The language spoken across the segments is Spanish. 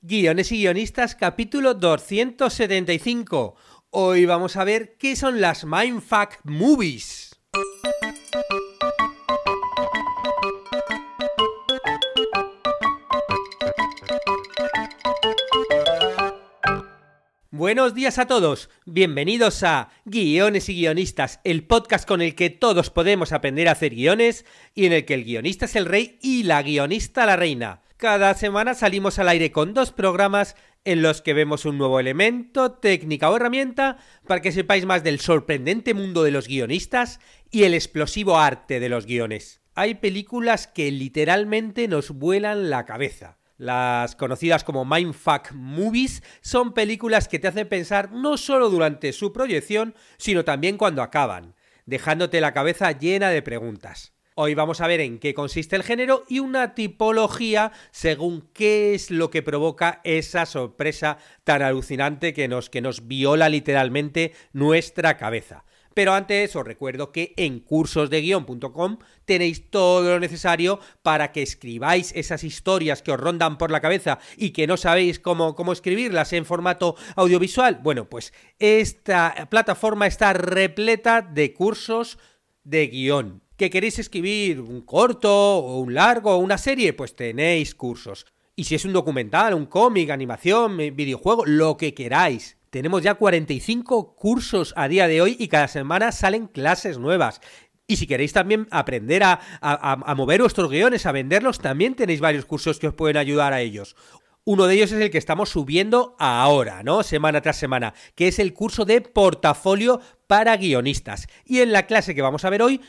Guiones y guionistas capítulo 275. Hoy vamos a ver qué son las Mindfuck Movies. Buenos días a todos, bienvenidos a Guiones y Guionistas, el podcast con el que todos podemos aprender a hacer guiones y en el que el guionista es el rey y la guionista la reina. Cada semana salimos al aire con dos programas en los que vemos un nuevo elemento, técnica o herramienta para que sepáis más del sorprendente mundo de los guionistas y el explosivo arte de los guiones. Hay películas que literalmente nos vuelan la cabeza. Las conocidas como Mindfuck Movies son películas que te hacen pensar no solo durante su proyección, sino también cuando acaban, dejándote la cabeza llena de preguntas. Hoy vamos a ver en qué consiste el género y una tipología según qué es lo que provoca esa sorpresa tan alucinante que nos, que nos viola literalmente nuestra cabeza. Pero antes os recuerdo que en cursosdeguion.com tenéis todo lo necesario para que escribáis esas historias que os rondan por la cabeza y que no sabéis cómo, cómo escribirlas en formato audiovisual. Bueno, pues esta plataforma está repleta de cursos de guión que queréis escribir un corto o un largo o una serie, pues tenéis cursos. Y si es un documental, un cómic, animación, eh, videojuego, lo que queráis. Tenemos ya 45 cursos a día de hoy y cada semana salen clases nuevas. Y si queréis también aprender a, mover vuestros guiones, a venderlos, también tenéis varios cursos que os pueden ayudar a ellos. Uno de ellos es el que estamos subiendo ahora, ¿no? Semana tras semana, que es el curso de portafolio para guionistas. Y en la clase que vamos a ver hoy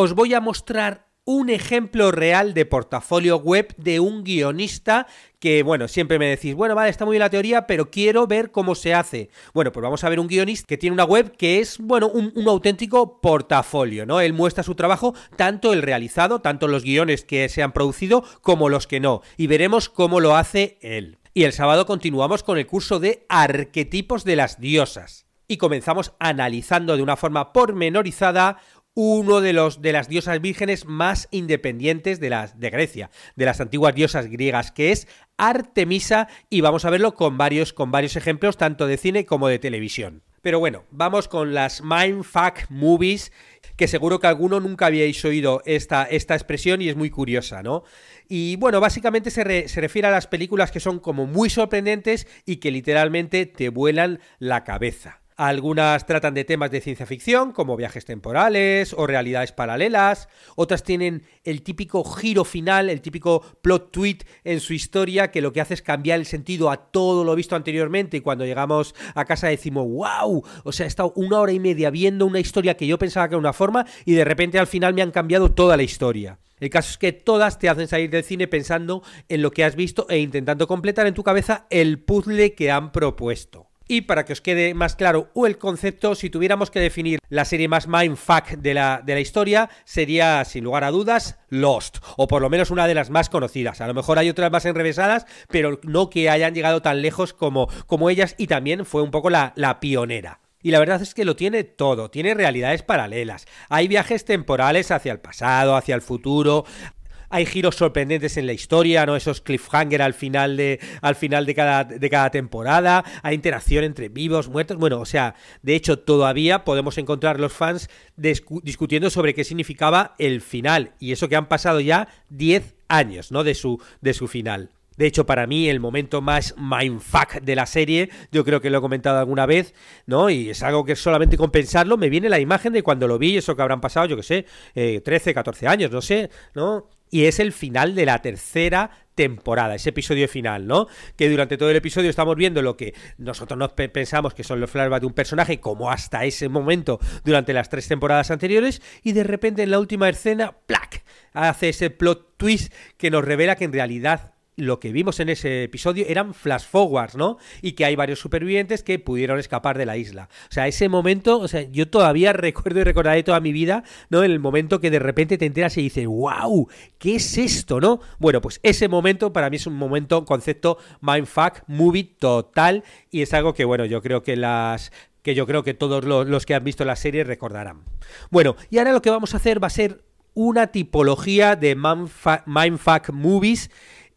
os voy a mostrar un ejemplo real de portafolio web de un guionista que, bueno, siempre me decís, bueno, vale, está muy bien la teoría, pero quiero ver cómo se hace. Bueno, pues vamos a ver un guionista que tiene una web que es, bueno, un, un auténtico portafolio, ¿no? Él muestra su trabajo, tanto el realizado, tanto los guiones que se han producido, como los que no, y veremos cómo lo hace él. Y el sábado continuamos con el curso de arquetipos de las diosas. Y comenzamos analizando de una forma pormenorizada uno de, los, de las diosas vírgenes más independientes de, las, de Grecia, de las antiguas diosas griegas, que es Artemisa, y vamos a verlo con varios, con varios ejemplos, tanto de cine como de televisión. Pero bueno, vamos con las Mindfuck Movies, que seguro que alguno nunca habíais oído esta, esta expresión y es muy curiosa, ¿no? Y bueno, básicamente se, se refiere a las películas que son como muy sorprendentes y que literalmente te vuelan la cabeza. Algunas tratan de temas de ciencia ficción, como viajes temporales o realidades paralelas. Otras tienen el típico giro final, el típico plot tweet en su historia, que lo que hace es cambiar el sentido a todo lo visto anteriormente. Y cuando llegamos a casa decimos, wow, o sea, he estado una hora y media viendo una historia que yo pensaba que era una forma y de repente al final me han cambiado toda la historia. El caso es que todas te hacen salir del cine pensando en lo que has visto e intentando completar en tu cabeza el puzzle que han propuesto. Y para que os quede más claro el concepto, si tuviéramos que definir la serie más mindfuck de la, de la historia, sería sin lugar a dudas Lost, o por lo menos una de las más conocidas. A lo mejor hay otras más enrevesadas, pero no que hayan llegado tan lejos como, como ellas y también fue un poco la, la pionera. Y la verdad es que lo tiene todo, tiene realidades paralelas. Hay viajes temporales hacia el pasado, hacia el futuro, hay giros sorprendentes en la historia, ¿no? Esos cliffhanger al final de, al final de, cada, de cada temporada, hay interacción entre vivos, muertos, bueno, o sea, de hecho todavía podemos encontrar los fans discutiendo sobre qué significaba el final, y eso que han pasado ya 10 años, ¿no? De su, de su final. De hecho, para mí, el momento más mindfuck de la serie, yo creo que lo he comentado alguna vez, ¿no? Y es algo que solamente con pensarlo me viene la imagen de cuando lo vi, eso que habrán pasado, yo qué sé, 13, eh, 14 años, no sé, ¿no? y es el final de la tercera temporada, ese episodio final, ¿no? Que durante todo el episodio estamos viendo lo que nosotros nos pensamos que son los flashbacks de un personaje, como hasta ese momento durante las tres temporadas anteriores, y de repente en la última escena, ¡plac! hace ese plot twist que nos revela que en realidad lo que vimos en ese episodio eran flash forwards, ¿no? Y que hay varios supervivientes que pudieron escapar de la isla. O sea, ese momento, o sea, yo todavía recuerdo y recordaré toda mi vida, ¿no? El momento que de repente te enteras y dices, wow, ¿qué es esto, no? Bueno, pues ese momento para mí es un momento, un concepto mindfuck, movie total, y es algo que, bueno, yo creo que las que yo creo que todos los, los que han visto la serie recordarán. Bueno, y ahora lo que vamos a hacer va a ser una tipología de mindfuck movies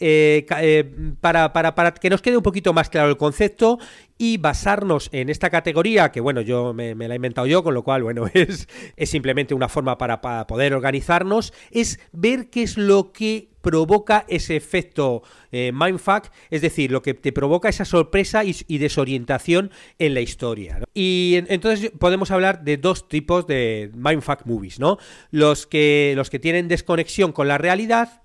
eh, eh, para, que nos quede un poquito más claro el concepto y basarnos en esta categoría, que bueno, yo me, la he inventado yo, con lo cual, bueno, es, es simplemente una forma para, poder organizarnos, es ver qué es lo que provoca ese efecto eh, mindfuck, es decir, lo que te provoca esa sorpresa y, desorientación en la historia. Y entonces podemos hablar de dos tipos de mindfuck movies, ¿no? Los que, los que tienen desconexión con la realidad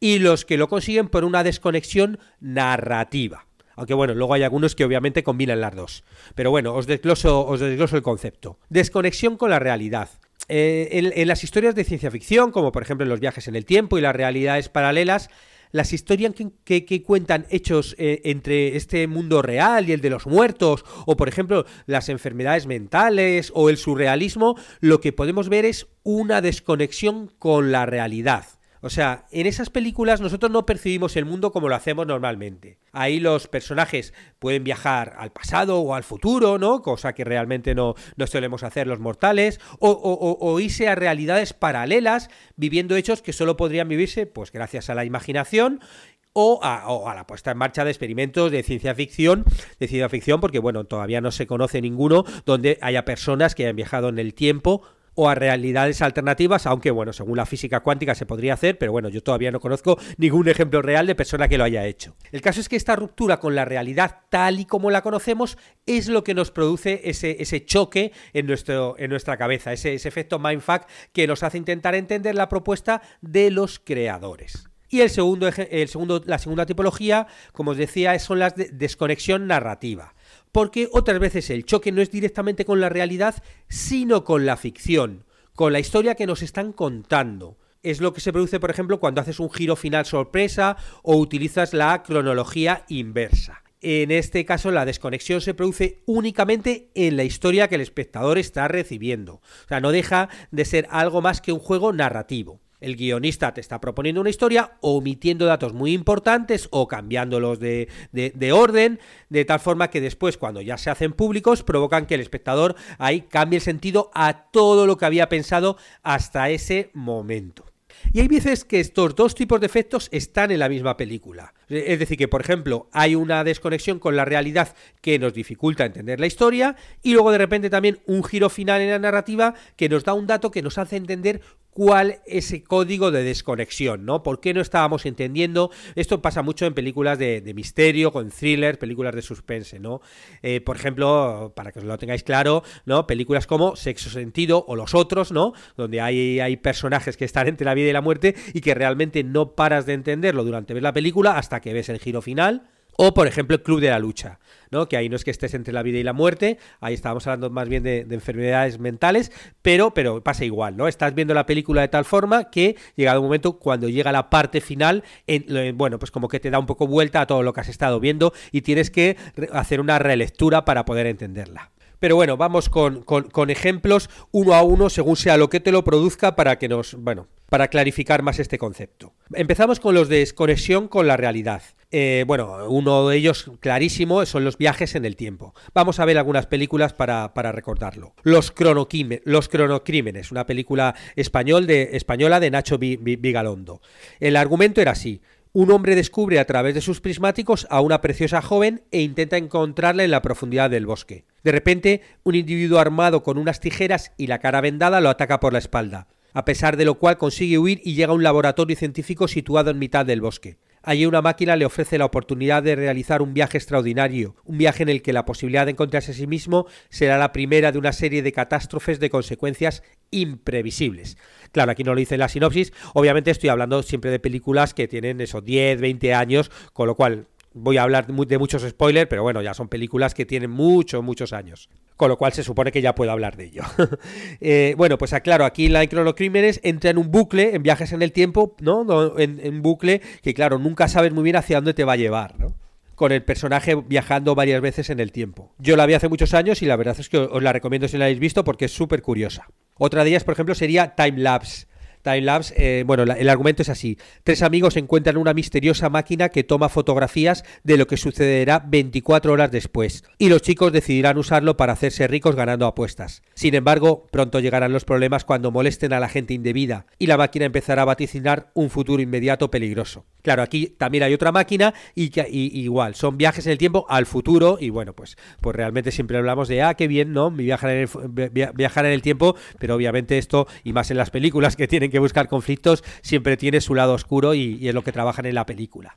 y los que lo consiguen por una desconexión narrativa. Aunque bueno, luego hay algunos que obviamente combinan las dos. Pero bueno, os desgloso, os desgloso el concepto. Desconexión con la realidad. Eh, en, las historias de ciencia ficción, como por ejemplo los viajes en el tiempo y las realidades paralelas, las historias que, cuentan hechos eh, entre este mundo real y el de los muertos, o por ejemplo las enfermedades mentales o el surrealismo, lo que podemos ver es una desconexión con la realidad. O sea, en esas películas nosotros no percibimos el mundo como lo hacemos normalmente. Ahí los personajes pueden viajar al pasado o al futuro, ¿no? Cosa que realmente no, no solemos hacer los mortales, o, irse a realidades paralelas viviendo hechos que solo podrían vivirse, pues gracias a la imaginación o a, la puesta en marcha de experimentos de ciencia ficción, de ciencia ficción, porque bueno, todavía no se conoce ninguno donde haya personas que hayan viajado en el tiempo o a realidades alternativas, aunque bueno, según la física cuántica se podría hacer, pero bueno, yo todavía no conozco ningún ejemplo real de persona que lo haya hecho. El caso es que esta ruptura con la realidad tal y como la conocemos es lo que nos produce ese, choque en, nuestro, en nuestra cabeza, ese, efecto mindfuck que nos hace intentar entender la propuesta de los creadores. Y el segundo, el segundo, la segunda tipología, como os decía, son las de desconexión narrativa porque otras veces el choque no es directamente con la realidad, sino con la ficción, con la historia que nos están contando. Es lo que se produce, por ejemplo, cuando haces un giro final sorpresa o utilizas la cronología inversa. En este caso, la desconexión se produce únicamente en la historia que el espectador está recibiendo. O sea, no deja de ser algo más que un juego narrativo el guionista te está proponiendo una historia, omitiendo datos muy importantes o cambiándolos de, de, orden, de tal forma que después, cuando ya se hacen públicos, provocan que el espectador ahí cambie el sentido a todo lo que había pensado hasta ese momento. Y hay veces que estos dos tipos de efectos están en la misma película. Es decir, que por ejemplo hay una desconexión con la realidad que nos dificulta entender la historia y luego de repente también un giro final en la narrativa que nos da un dato que nos hace entender cuál es ese código de desconexión, ¿no? ¿Por qué no estábamos entendiendo? Esto pasa mucho en películas de, misterio, con thrillers, películas de suspense, ¿no? Eh, por ejemplo, para que os lo tengáis claro, ¿no? Películas como Sexo Sentido o Los Otros, ¿no? Donde hay, hay personajes que están entre la vida y la muerte y que realmente no paras de entenderlo durante ver la película hasta que ves el giro final. O, por ejemplo, el Club de la Lucha, ¿no? Que ahí no es que estés entre la vida y la muerte, ahí estábamos hablando más bien de, enfermedades mentales, pero, pero pasa igual, ¿no? Estás viendo la película de tal forma que, llegado un momento, cuando llega la parte final, bueno, pues como que te da un poco vuelta a todo lo que has estado viendo y tienes que hacer una relectura para poder entenderla. Pero bueno, vamos con, ejemplos uno a uno según sea lo que te lo produzca para que nos, bueno, para clarificar más este concepto. Empezamos con los de desconexión con la realidad. Eh, bueno, uno de ellos clarísimo son los viajes en el tiempo. Vamos a ver algunas películas para, para recordarlo. Los, los cronocrímenes, una película español de, española de Nacho Vigalondo. El argumento era así. Un hombre descubre a través de sus prismáticos a una preciosa joven e intenta encontrarla en la profundidad del bosque. De repente, un individuo armado con unas tijeras y la cara vendada lo ataca por la espalda, a pesar de lo cual consigue huir y llega a un laboratorio científico situado en mitad del bosque. Allí una máquina le ofrece la oportunidad de realizar un viaje extraordinario, un viaje en el que la posibilidad de encontrarse a sí mismo será la primera de una serie de catástrofes de consecuencias imprevisibles. Claro, aquí no lo dice la sinopsis, obviamente estoy hablando siempre de películas que tienen esos 10, 20 años, con lo cual voy a hablar de muchos spoilers, pero bueno, ya son películas que tienen muchos, muchos años. Con lo cual se supone que ya puedo hablar de ello. Eh, bueno, pues aclaro, aquí la Crímenes entra en un bucle, en viajes en el tiempo, ¿no? En, un bucle que, claro, nunca sabes muy bien hacia dónde te va a llevar, ¿no? con el personaje viajando varias veces en el tiempo. Yo la vi hace muchos años y la verdad es que os la recomiendo si la habéis visto porque es súper curiosa. Otra de ellas, por ejemplo, sería Time Lapse, Timelapse, eh, bueno, el argumento es así. Tres amigos encuentran una misteriosa máquina que toma fotografías de lo que sucederá 24 horas después, y los chicos decidirán usarlo para hacerse ricos ganando apuestas. Sin embargo, pronto llegarán los problemas cuando molesten a la gente indebida, y la máquina empezará a vaticinar un futuro inmediato peligroso. Claro, aquí también hay otra máquina y, igual, son viajes en el tiempo al futuro y bueno, pues, pues realmente siempre hablamos de, ah, qué bien, ¿no? Viajar en el, viajar en el tiempo, pero obviamente esto, y más en las películas que tienen que buscar conflictos, siempre tiene su lado oscuro y, es lo que trabajan en la película.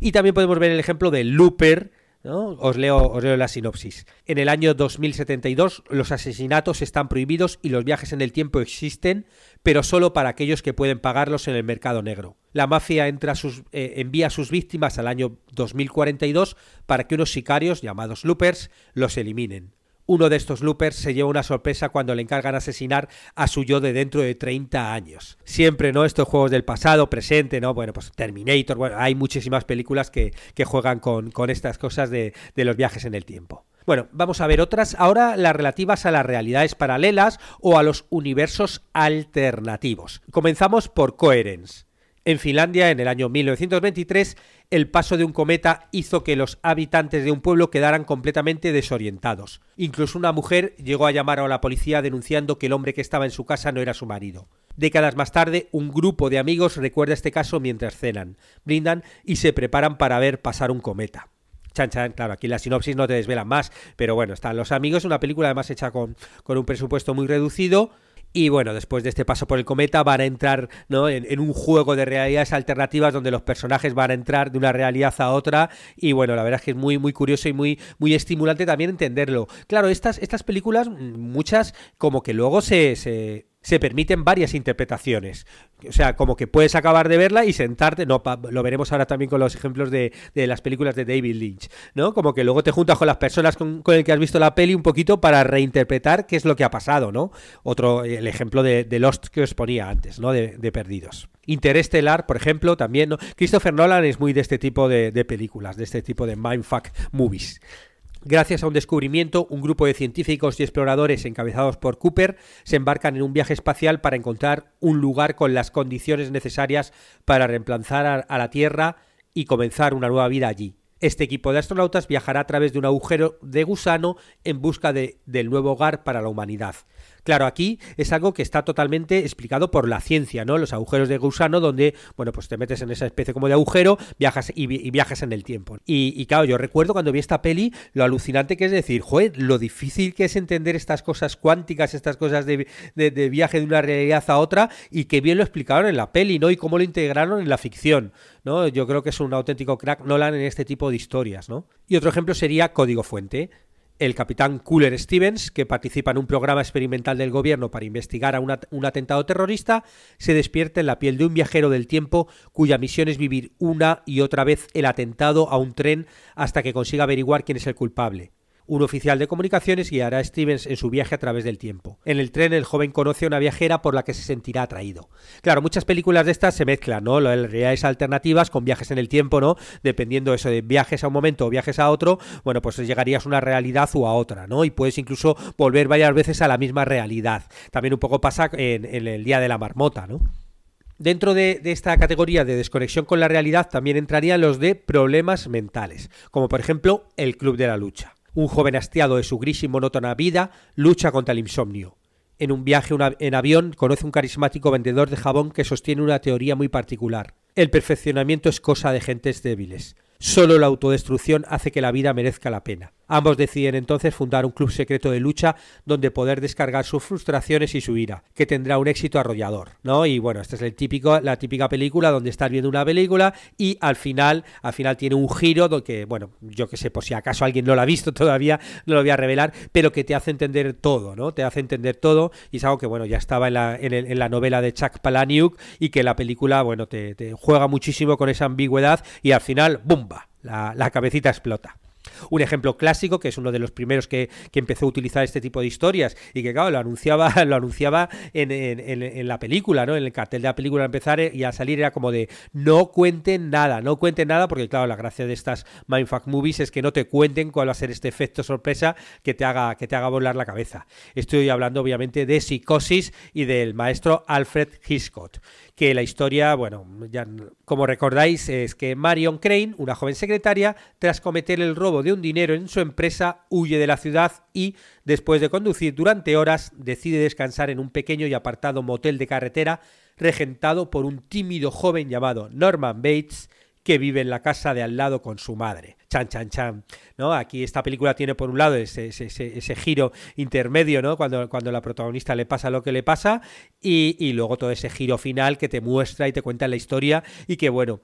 Y también podemos ver el ejemplo de Looper, ¿No? Os, leo, os, leo, la sinopsis. En el año 2072 los asesinatos están prohibidos y los viajes en el tiempo existen, pero solo para aquellos que pueden pagarlos en el mercado negro. La mafia entra sus, eh, envía a sus víctimas al año 2042 para que unos sicarios llamados loopers los eliminen. Uno de estos loopers se lleva una sorpresa cuando le encargan asesinar a su yo de dentro de 30 años. Siempre, ¿no? Estos juegos del pasado, presente, ¿no? Bueno, pues Terminator, bueno, hay muchísimas películas que, juegan con, con, estas cosas de, de los viajes en el tiempo. Bueno, vamos a ver otras ahora las relativas a las realidades paralelas o a los universos alternativos. Comenzamos por Coherence. En Finlandia, en el año 1923, el paso de un cometa hizo que los habitantes de un pueblo quedaran completamente desorientados. Incluso una mujer llegó a llamar a la policía denunciando que el hombre que estaba en su casa no era su marido. Décadas más tarde, un grupo de amigos recuerda este caso mientras cenan, brindan y se preparan para ver pasar un cometa. Chan, chan, claro, aquí la sinopsis no te desvela más, pero bueno, están los amigos, una película además hecha con, con un presupuesto muy reducido, y bueno, después de este paso por el cometa van a entrar ¿no? en, un juego de realidades alternativas donde los personajes van a entrar de una realidad a otra. Y bueno, la verdad es que es muy, muy curioso y muy, muy estimulante también entenderlo. Claro, estas, estas películas, mm, muchas como que luego se, se se permiten varias interpretaciones. O sea, como que puedes acabar de verla y sentarte. No, lo veremos ahora también con los ejemplos de, las películas de David Lynch, ¿no? Como que luego te juntas con las personas con, las el que has visto la peli un poquito para reinterpretar qué es lo que ha pasado, ¿no? Otro, el ejemplo de, Lost que os ponía antes, ¿no? De, de Perdidos. Interestelar, por ejemplo, también, Christopher Nolan es muy de este tipo de películas, de este tipo de mindfuck movies. Gracias a un descubrimiento, un grupo de científicos y exploradores encabezados por Cooper se embarcan en un viaje espacial para encontrar un lugar con las condiciones necesarias para reemplazar a la Tierra y comenzar una nueva vida allí. Este equipo de astronautas viajará a través de un agujero de gusano en busca del nuevo hogar para la humanidad. Claro, aquí es algo que está totalmente explicado por la ciencia, ¿no? Los agujeros de gusano, donde, bueno, pues te metes en esa especie como de agujero, viajas y, viajas en el tiempo. Y, claro, yo recuerdo cuando vi esta peli lo alucinante que es decir, joder, lo difícil que es entender estas cosas cuánticas, estas cosas de, viaje de una realidad a otra, y que bien lo explicaron en la peli, ¿no? Y cómo lo integraron en la ficción, ¿no? Yo creo que es un auténtico crack Nolan en este tipo de historias, ¿no? Y otro ejemplo sería Código Fuente el capitán Cooler Stevens, que participa en un programa experimental del gobierno para investigar a un atentado terrorista, se despierta en la piel de un viajero del tiempo cuya misión es vivir una y otra vez el atentado a un tren hasta que consiga averiguar quién es el culpable un oficial de comunicaciones guiará a Stevens en su viaje a través del tiempo. En el tren el joven conoce a una viajera por la que se sentirá atraído. Claro, muchas películas de estas se mezclan, ¿no? Las realidades alternativas con viajes en el tiempo, ¿no? Dependiendo eso de viajes a un momento o viajes a otro, bueno, pues llegarías a una realidad u a otra, ¿no? Y puedes incluso volver varias veces a la misma realidad. También un poco pasa en, el Día de la Marmota, ¿no? Dentro de, esta categoría de desconexión con la realidad también entrarían los de problemas mentales, como por ejemplo el Club de la Lucha. Un joven hastiado de su gris y monótona vida lucha contra el insomnio. En un viaje en avión conoce un carismático vendedor de jabón que sostiene una teoría muy particular. El perfeccionamiento es cosa de gentes débiles. Solo la autodestrucción hace que la vida merezca la pena. Ambos deciden entonces fundar un club secreto de lucha donde poder descargar sus frustraciones y su ira, que tendrá un éxito arrollador, ¿no? Y bueno, esta es el típico, la típica película donde estás viendo una película y al final, al final tiene un giro que, bueno, yo que sé, por si acaso alguien no lo ha visto todavía, no lo voy a revelar, pero que te hace entender todo, ¿no? Te hace entender todo y es algo que, bueno, ya estaba en la, novela de Chuck Palaniuk, y que la película, bueno, te, juega muchísimo con esa ambigüedad y al final, ¡bumba! La, la cabecita explota. Un ejemplo clásico, que es uno de los primeros que, empezó a utilizar este tipo de historias y que, claro, lo anunciaba, lo anunciaba en, la película, ¿no? En el cartel de la película a empezar eh, y a salir era como de no cuenten nada, no cuenten nada, porque, claro, la gracia de estas Mindfuck movies es que no te cuenten cuál va a ser este efecto sorpresa que te haga, que te haga volar la cabeza. Estoy hablando, obviamente, de psicosis y del maestro Alfred Hitchcock que la historia, bueno, ya como recordáis, es que Marion Crane, una joven secretaria, tras cometer el robo de un dinero en su empresa, huye de la ciudad y, después de conducir durante horas, decide descansar en un pequeño y apartado motel de carretera regentado por un tímido joven llamado Norman Bates, que vive en la casa de al lado con su madre chan, chan, chan. ¿no? Aquí esta película tiene por un lado ese, giro intermedio, ¿no? Cuando, cuando la protagonista le pasa lo que le pasa, y, luego todo ese giro final que te muestra y te cuenta la historia, y que bueno,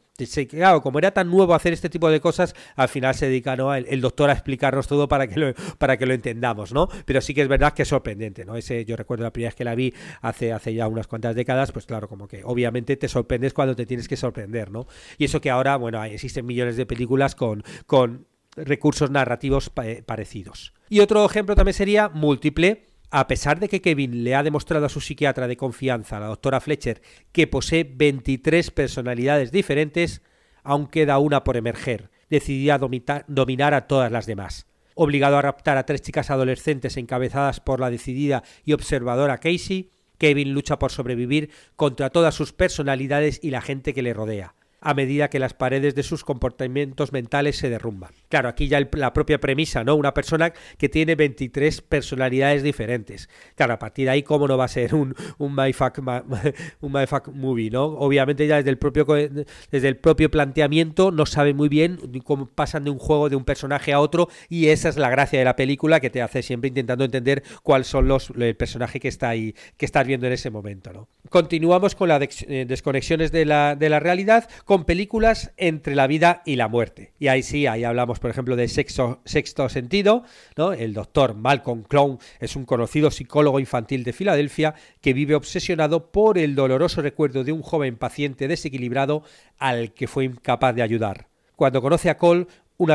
claro, como era tan nuevo hacer este tipo de cosas, al final se dedica ¿no? el, doctor a explicarnos todo para que, lo, para que lo entendamos, ¿no? Pero sí que es verdad que es sorprendente, ¿no? Ese, yo recuerdo la primera vez que la vi hace, hace ya unas cuantas décadas, pues claro, como que obviamente te sorprendes cuando te tienes que sorprender, ¿no? Y eso que ahora, bueno, existen millones de películas con con recursos narrativos eh, parecidos. Y otro ejemplo también sería múltiple. A pesar de que Kevin le ha demostrado a su psiquiatra de confianza, la doctora Fletcher, que posee 23 personalidades diferentes, aún queda una por emerger, decidida a dominar a todas las demás. Obligado a raptar a tres chicas adolescentes encabezadas por la decidida y observadora Casey, Kevin lucha por sobrevivir contra todas sus personalidades y la gente que le rodea a medida que las paredes de sus comportamientos mentales se derrumban. Claro, aquí ya la propia premisa, ¿no? Una persona que tiene 23 personalidades diferentes. Claro, a partir de ahí, ¿cómo no va a ser un, un, un movie, ¿no? Obviamente ya desde el, propio, desde el propio planteamiento no sabe muy bien cómo pasan de un juego de un personaje a otro y esa es la gracia de la película que te hace siempre intentando entender cuál son los el personaje que está ahí, que estás viendo en ese momento, ¿no? Continuamos con las eh, desconexiones de la, de la realidad con películas entre la vida y la muerte. Y ahí sí, ahí hablamos, por ejemplo, de Sexto Sentido, ¿no? El doctor Malcolm Clown es un conocido psicólogo infantil de Filadelfia que vive obsesionado por el doloroso recuerdo de un joven paciente desequilibrado al que fue incapaz de ayudar. Cuando conoce a Cole, un,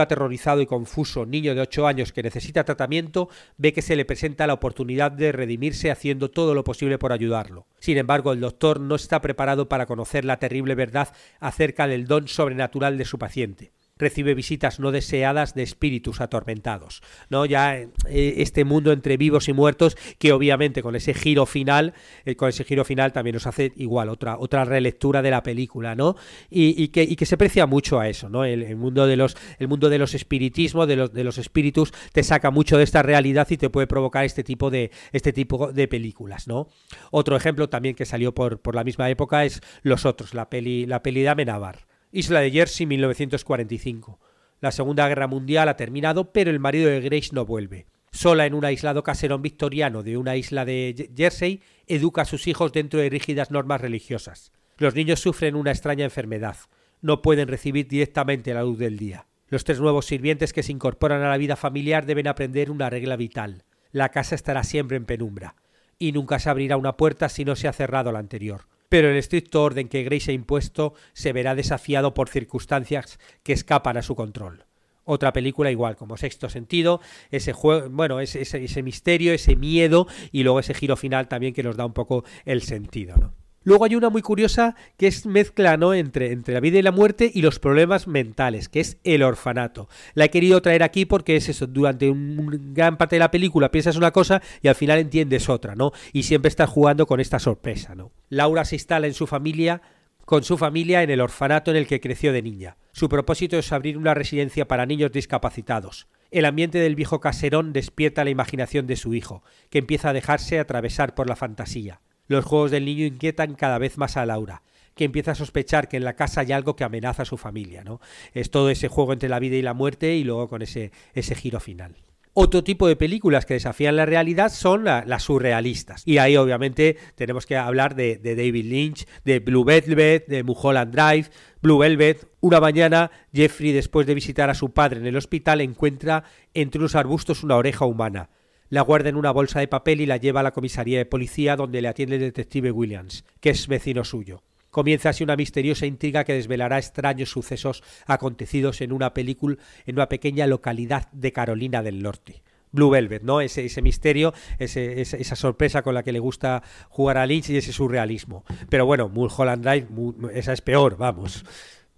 aterrorizado y confuso niño de 8 años que necesita tratamiento ve que se le presenta la oportunidad de redimirse haciendo todo lo posible por ayudarlo. Sin embargo, el doctor no está preparado para conocer la terrible verdad acerca del don sobrenatural de su paciente recibe visitas no deseadas de espíritus atormentados. ¿no? Ya eh, este mundo entre vivos y muertos, que obviamente con ese giro final, eh, con ese giro final también nos hace igual otra, otra relectura de la película, ¿no? Y, que, se precia mucho a eso, ¿no? El, mundo de los, el mundo de los espiritismos, de los, de los espíritus, te saca mucho de esta realidad y te puede provocar este tipo de, este tipo de películas, ¿no? Otro ejemplo también que salió por, por la misma época es Los Otros, la peli, la peli de Amenábar. Isla de Jersey, 1945. La Segunda Guerra Mundial ha terminado, pero el marido de Grace no vuelve. Sola en un aislado caserón victoriano de una isla de Jersey, educa a sus hijos dentro de rígidas normas religiosas. Los niños sufren una extraña enfermedad. No pueden recibir directamente la luz del día. Los tres nuevos sirvientes que se incorporan a la vida familiar deben aprender una regla vital. La casa estará siempre en penumbra, y nunca se abrirá una puerta si no se ha cerrado la anterior pero el estricto orden que Grace ha impuesto se verá desafiado por circunstancias que escapan a su control otra película igual, como Sexto Sentido, ese juego, bueno, ese, misterio, ese miedo y luego ese giro final también que nos da un poco el sentido, ¿no? Luego hay una muy curiosa que es mezcla ¿no? entre, entre la vida y la muerte y los problemas mentales, que es el orfanato. La he querido traer aquí porque es eso, durante un, gran parte de la película piensas una cosa y al final entiendes otra, ¿no? Y siempre estás jugando con esta sorpresa, ¿no? Laura se instala en su familia con su familia en el orfanato en el que creció de niña. Su propósito es abrir una residencia para niños discapacitados. El ambiente del viejo caserón despierta la imaginación de su hijo, que empieza a dejarse atravesar por la fantasía. Los juegos del niño inquietan cada vez más a Laura que empieza a sospechar que en la casa hay algo que amenaza a su familia, ¿no? Es todo ese juego entre la vida y la muerte y luego con ese, ese giro final. Otro tipo de películas que desafían la realidad son las surrealistas. Y ahí obviamente tenemos que hablar de, David Lynch, de Blue Velvet, de Mulholland Drive, Blue Velvet. Una mañana, Jeffrey, después de visitar a su padre en el hospital, encuentra entre unos arbustos una oreja humana. La guarda en una bolsa de papel y la lleva a la comisaría de policía donde le atiende el detective Williams, que es vecino suyo. Comienza así una misteriosa intriga que desvelará extraños sucesos acontecidos en una película en una pequeña localidad de Carolina del Norte. Blue Velvet, ¿no? Ese, ese misterio, esa sorpresa con la que le gusta jugar a Lynch y ese surrealismo. Pero bueno, Mulholland Drive, esa es peor, vamos.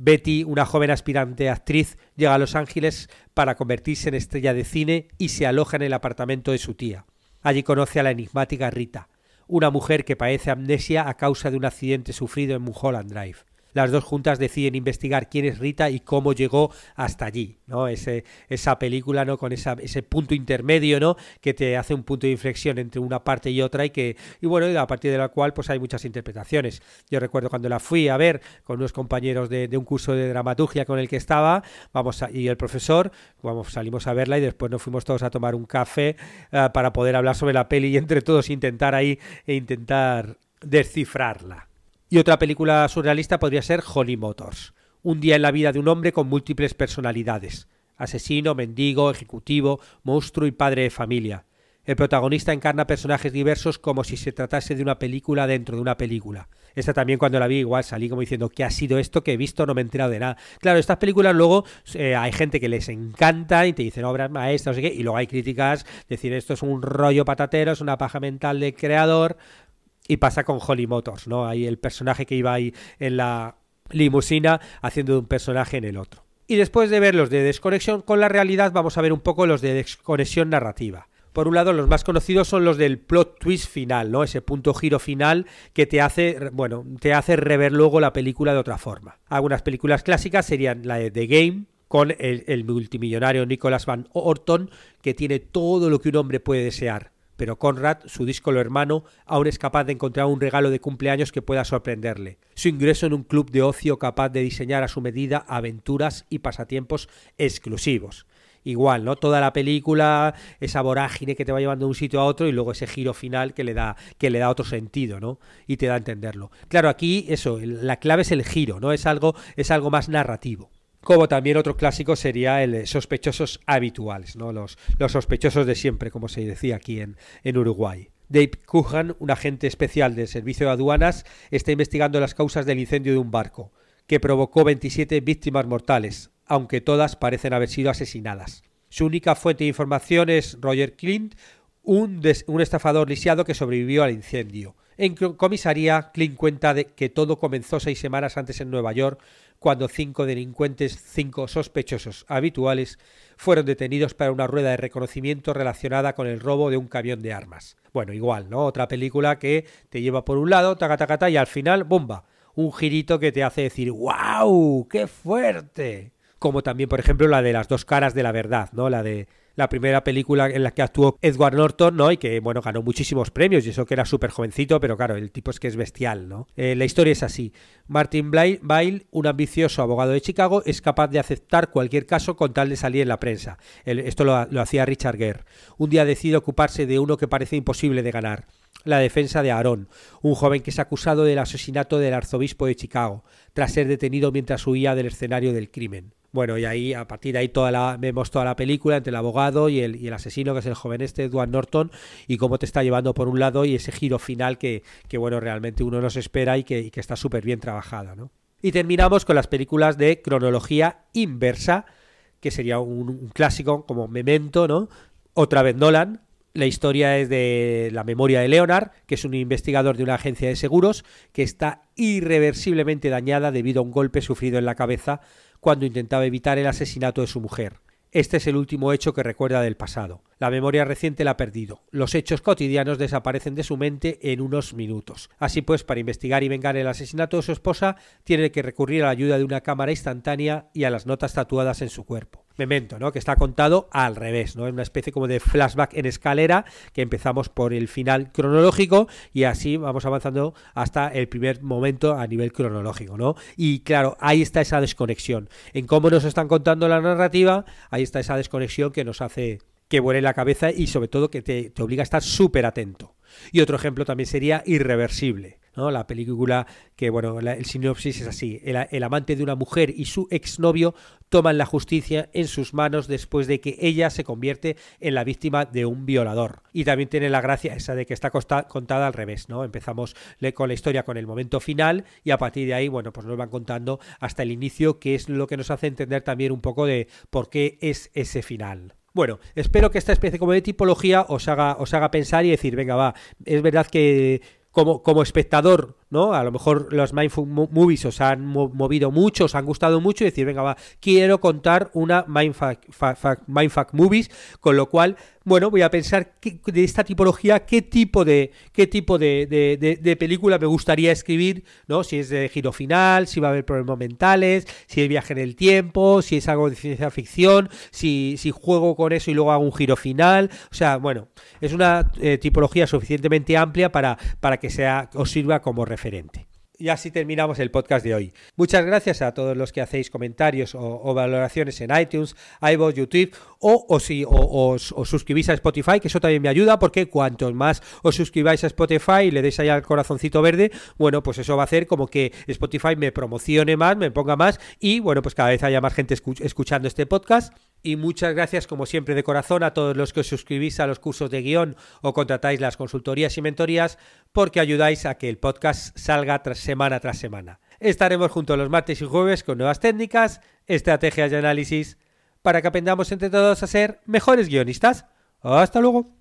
Betty, una joven aspirante actriz, llega a Los Ángeles para convertirse en estrella de cine y se aloja en el apartamento de su tía. Allí conoce a la enigmática Rita, una mujer que padece amnesia a causa de un accidente sufrido en Mulholland Drive las dos juntas deciden investigar quién es Rita y cómo llegó hasta allí, ¿no? Ese, esa película, ¿no? Con ese punto intermedio, ¿no? Que te hace un punto de inflexión entre una parte y otra y que, y bueno, a partir de la cual pues hay muchas interpretaciones. Yo recuerdo cuando la fui a ver con unos compañeros de, un curso de dramaturgia con el que estaba, vamos, y el profesor, vamos, salimos a verla y después nos fuimos todos a tomar un café eh, para poder hablar sobre la peli y entre todos intentar ahí e intentar descifrarla. Y otra película surrealista podría ser Holly Motors, un día en la vida de un hombre con múltiples personalidades, asesino, mendigo, ejecutivo, monstruo y padre de familia. El protagonista encarna personajes diversos como si se tratase de una película dentro de una película. Esta también cuando la vi igual salí como diciendo, ¿qué ha sido esto que he visto? No me he enterado de nada. Claro, estas películas luego eh, hay gente que les encanta y te dicen obras maestras, qué, y luego hay críticas, decir esto es un rollo patatero, es una paja mental de creador, y pasa con Holly Motors, ¿no? Ahí el personaje que iba ahí en la limusina haciendo de un personaje en el otro. Y después de ver los de desconexión con la realidad, vamos a ver un poco los de desconexión narrativa. Por un lado, los más conocidos son los del plot twist final, ¿no? Ese punto giro final que te hace, bueno, te hace rever luego la película de otra forma. Algunas películas clásicas serían la de The Game, con el, multimillonario Nicholas Van Orton, que tiene todo lo que un hombre puede desear pero Conrad, su lo hermano, aún es capaz de encontrar un regalo de cumpleaños que pueda sorprenderle. Su ingreso en un club de ocio capaz de diseñar a su medida aventuras y pasatiempos exclusivos igual, ¿no? Toda la película, esa vorágine que te va llevando de un sitio a otro y luego ese giro final que le da, que le da otro sentido, ¿no? Y te da a entenderlo. Claro, aquí eso, la clave es el giro, ¿no? Es algo, es algo más narrativo como también otro clásico sería el sospechosos habituales, ¿no? los, los sospechosos de siempre, como se decía aquí en, en Uruguay. Dave Kuhan, un agente especial del Servicio de Aduanas, está investigando las causas del incendio de un barco, que provocó 27 víctimas mortales, aunque todas parecen haber sido asesinadas. Su única fuente de información es Roger Clint, un, un estafador lisiado que sobrevivió al incendio. En comisaría, Clint cuenta de que todo comenzó seis semanas antes en Nueva York, cuando cinco delincuentes, cinco sospechosos habituales, fueron detenidos para una rueda de reconocimiento relacionada con el robo de un camión de armas. Bueno, igual, ¿no? Otra película que te lleva por un lado, tacatacata, y al final, ¡bomba! Un girito que te hace decir, ¡wow! ¡Qué fuerte! Como también, por ejemplo, la de las dos caras de la verdad, ¿no? La de la primera película en la que actuó Edward Norton, ¿no? Y que, bueno, ganó muchísimos premios y eso que era súper jovencito, pero claro, el tipo es que es bestial, ¿no? Eh, la historia es así. Martin Bile, un ambicioso abogado de Chicago, es capaz de aceptar cualquier caso con tal de salir en la prensa. esto lo, hacía Richard Gere. Un día decide ocuparse de uno que parece imposible de ganar la defensa de Aaron, un joven que es acusado del asesinato del arzobispo de Chicago, tras ser detenido mientras huía del escenario del crimen. Bueno, y ahí, a partir de ahí, toda la, vemos toda la película entre el abogado y el, asesino, que es el joven este, Edward Norton, y cómo te está llevando por un lado y ese giro final que, bueno, realmente uno no se espera y que, está súper bien trabajada, ¿no? Y terminamos con las películas de cronología inversa, que sería un, clásico como Memento, ¿no? Otra vez Nolan, la historia es de la memoria de Leonard, que es un investigador de una agencia de seguros que está irreversiblemente dañada debido a un golpe sufrido en la cabeza cuando intentaba evitar el asesinato de su mujer. Este es el último hecho que recuerda del pasado. La memoria reciente la ha perdido. Los hechos cotidianos desaparecen de su mente en unos minutos. Así pues, para investigar y vengar el asesinato de su esposa, tiene que recurrir a la ayuda de una cámara instantánea y a las notas tatuadas en su cuerpo. Memento, ¿no? Que está contado al revés, ¿no? Es una especie como de flashback en escalera que empezamos por el final cronológico y así vamos avanzando hasta el primer momento a nivel cronológico, ¿no? Y claro, ahí está esa desconexión. En cómo nos están contando la narrativa, ahí está esa desconexión que nos hace que vuele la cabeza y sobre todo que te, te obliga a estar súper atento. Y otro ejemplo también sería irreversible. La película que, bueno, el sinopsis es así. El, amante de una mujer y su exnovio toman la justicia en sus manos después de que ella se convierte en la víctima de un violador. Y también tiene la gracia esa de que está contada al revés, ¿no? Empezamos con la historia con el momento final y a partir de ahí, bueno, pues nos van contando hasta el inicio, que es lo que nos hace entender también un poco de por qué es ese final. Bueno, espero que esta especie como de tipología os os haga pensar y decir, venga, va, es verdad que como, como espectador ¿no? A lo mejor los Mindful Movies os han movido mucho, os han gustado mucho y decir, venga, va, quiero contar una Mindfuck, Movies, con lo cual, bueno, voy a pensar de esta tipología qué tipo de qué tipo de, película me gustaría escribir, ¿no? Si es de giro final, si va a haber problemas mentales, si es viaje en el tiempo, si es algo de ciencia ficción, si, si juego con eso y luego hago un giro final, o sea, bueno, es una eh, tipología suficientemente amplia para, para que sea os sirva como referencia y así terminamos el podcast de hoy. Muchas gracias a todos los que hacéis comentarios o, valoraciones en iTunes, iVoox, YouTube o, si os, os, suscribís a Spotify, que eso también me ayuda porque cuanto más os suscribáis a Spotify y le deis ahí al corazoncito verde, bueno, pues eso va a hacer como que Spotify me promocione más, me ponga más y bueno, pues cada vez haya más gente escuchando este podcast y muchas gracias, como siempre, de corazón a todos los que os suscribís a los cursos de guión o contratáis las consultorías y mentorías porque ayudáis a que el podcast salga semana tras semana. Estaremos juntos los martes y jueves con nuevas técnicas, estrategias y análisis para que aprendamos entre todos a ser mejores guionistas. Hasta luego.